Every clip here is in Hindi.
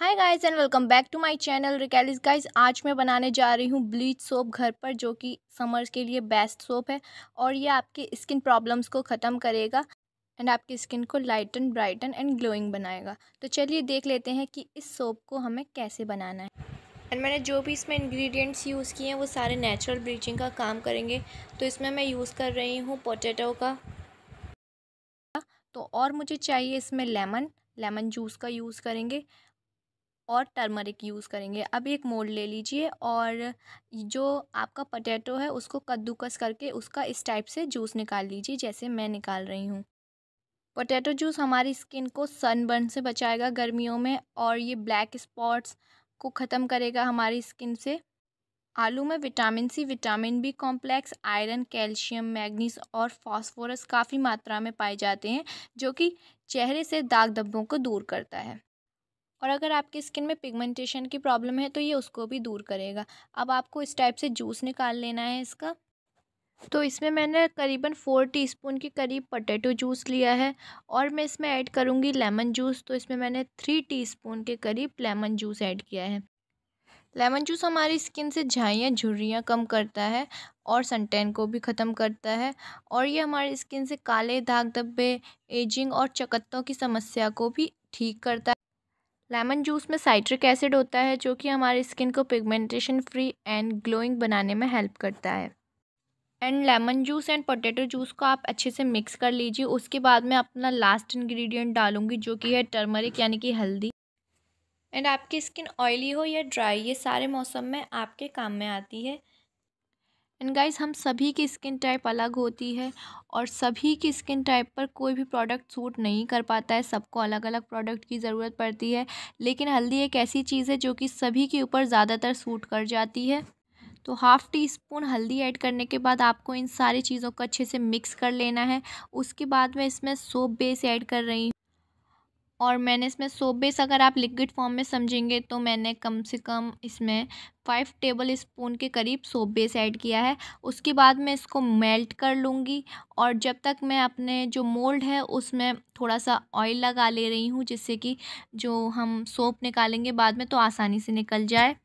hi guys and welcome back to my channel रिकैलिस गाइस आज मैं बनाने जा रही हूँ ब्लीच सोप घर पर जो कि समर्स के लिए बेस्ट सोप है और ये आपकी स्किन प्रॉब्लम्स को ख़त्म करेगा एंड आपकी स्किन को लाइटन ब्राइटन एंड ग्लोइंग बनाएगा तो चलिए देख लेते हैं कि इस सोप को हमें कैसे बनाना है एंड मैंने जो भी इसमें इंग्रेडिएंट्स यूज़ किए हैं वो सारे नेचुरल ब्लीचिंग का काम करेंगे तो इसमें मैं यूज़ कर रही हूँ पोटैटो का तो और मुझे चाहिए इसमें लेमन लेमन जूस का यूज़ करेंगे और टर्मरिक यूज़ करेंगे अब एक मोल्ड ले लीजिए और जो आपका पटेटो है उसको कद्दूकस करके उसका इस टाइप से जूस निकाल लीजिए जैसे मैं निकाल रही हूँ पोटैटो जूस हमारी स्किन को सनबर्न से बचाएगा गर्मियों में और ये ब्लैक स्पॉट्स को ख़त्म करेगा हमारी स्किन से आलू में vitamin C vitamin B complex iron calcium magnesium और फास्फोरस काफ़ी मात्रा में पाए जाते हैं जो कि चेहरे से दाग धब्बों को दूर करता है और अगर आपकी स्किन में पिगमेंटेशन की प्रॉब्लम है तो ये उसको भी दूर करेगा अब आपको इस टाइप से जूस निकाल लेना है इसका तो इसमें मैंने करीबन फ़ोर टीस्पून के करीब पटेटो जूस लिया है और मैं इसमें ऐड करूँगी लेमन जूस तो इसमें मैंने थ्री टीस्पून के करीब लेमन जूस ऐड किया है लेमन जूस हमारी स्किन से झाइयाँ झुर्रियाँ कम करता है और सनटेन को भी ख़त्म करता है और ये हमारी स्किन से काले दाग धब्बे एजिंग और चकत्तों की समस्या को भी ठीक करता है लेमन जूस में साइट्रिक एसिड होता है जो कि हमारी स्किन को पिगमेंटेशन फ्री एंड ग्लोइंग बनाने में हेल्प करता है and lemon juice and potato juice को आप अच्छे से मिक्स कर लीजिए उसके बाद मैं अपना लास्ट इंग्रेडिएंट डालूंगी जो कि है टर्मरिक यानी कि हल्दी एंड आपकी स्किन ऑयली हो या ड्राई ये सारे मौसम में आपके काम में आती है एंड गाइस हम सभी की स्किन टाइप अलग होती है और सभी की स्किन टाइप पर कोई भी प्रोडक्ट सूट नहीं कर पाता है सबको अलग अलग प्रोडक्ट की ज़रूरत पड़ती है लेकिन हल्दी एक ऐसी चीज़ है जो कि सभी के ऊपर ज़्यादातर सूट कर जाती है तो हाफ़ टी स्पून हल्दी ऐड करने के बाद आपको इन सारी चीज़ों को अच्छे से मिक्स कर लेना है उसके बाद मैं इसमें सोप बेस ऐड कर रही हूँ और मैंने इसमें सोप बेस अगर आप लिक्विड फॉर्म में समझेंगे तो मैंने कम से कम इसमें फाइव टेबल स्पून के करीब सोप बेस ऐड किया है उसके बाद मैं इसको मेल्ट कर लूँगी और जब तक मैं अपने जो मोल्ड है उसमें थोड़ा सा ऑयल लगा ले रही हूँ जिससे कि जो हम सोप निकालेंगे बाद में तो आसानी से निकल जाए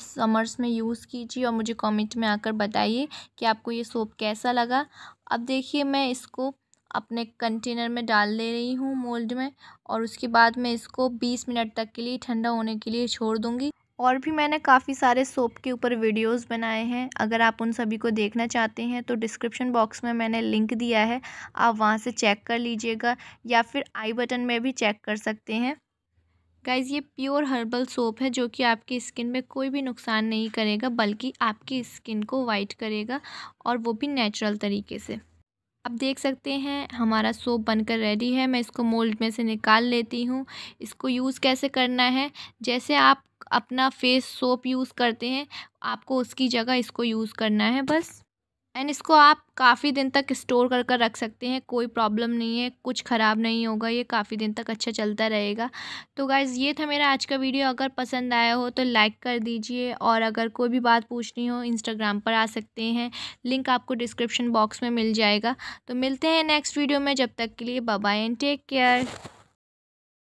समर्स में यूज़ कीजिए और मुझे कमेंट में आकर बताइए कि आपको ये सोप कैसा लगा अब देखिए मैं इसको अपने कंटेनर में डाल दे रही हूँ मोल्ड में और उसके बाद मैं इसको 20 मिनट तक के लिए ठंडा होने के लिए छोड़ दूँगी और भी मैंने काफ़ी सारे सोप के ऊपर वीडियोस बनाए हैं अगर आप उन सभी को देखना चाहते हैं तो डिस्क्रिप्शन बॉक्स में मैंने लिंक दिया है आप वहाँ से चेक कर लीजिएगा या फिर आई बटन में भी चेक कर सकते हैं गाइज़ ये प्योर हर्बल सोप है जो कि आपकी स्किन में कोई भी नुकसान नहीं करेगा बल्कि आपकी स्किन को वाइट करेगा और वो भी नेचुरल तरीके से आप देख सकते हैं हमारा सोप बनकर रेडी है मैं इसको मोल्ड में से निकाल लेती हूँ इसको यूज़ कैसे करना है जैसे आप अपना फेस सोप यूज़ करते हैं आपको उसकी जगह इसको यूज़ करना है बस एंड इसको आप काफ़ी दिन तक स्टोर कर कर रख सकते हैं कोई प्रॉब्लम नहीं है कुछ ख़राब नहीं होगा ये काफ़ी दिन तक अच्छा चलता रहेगा तो गाइज़ ये था मेरा आज का वीडियो अगर पसंद आया हो तो लाइक कर दीजिए और अगर कोई भी बात पूछनी हो इंस्टाग्राम पर आ सकते हैं लिंक आपको डिस्क्रिप्शन बॉक्स में मिल जाएगा तो मिलते हैं नेक्स्ट वीडियो में जब तक के लिए बाय एंड टेक केयर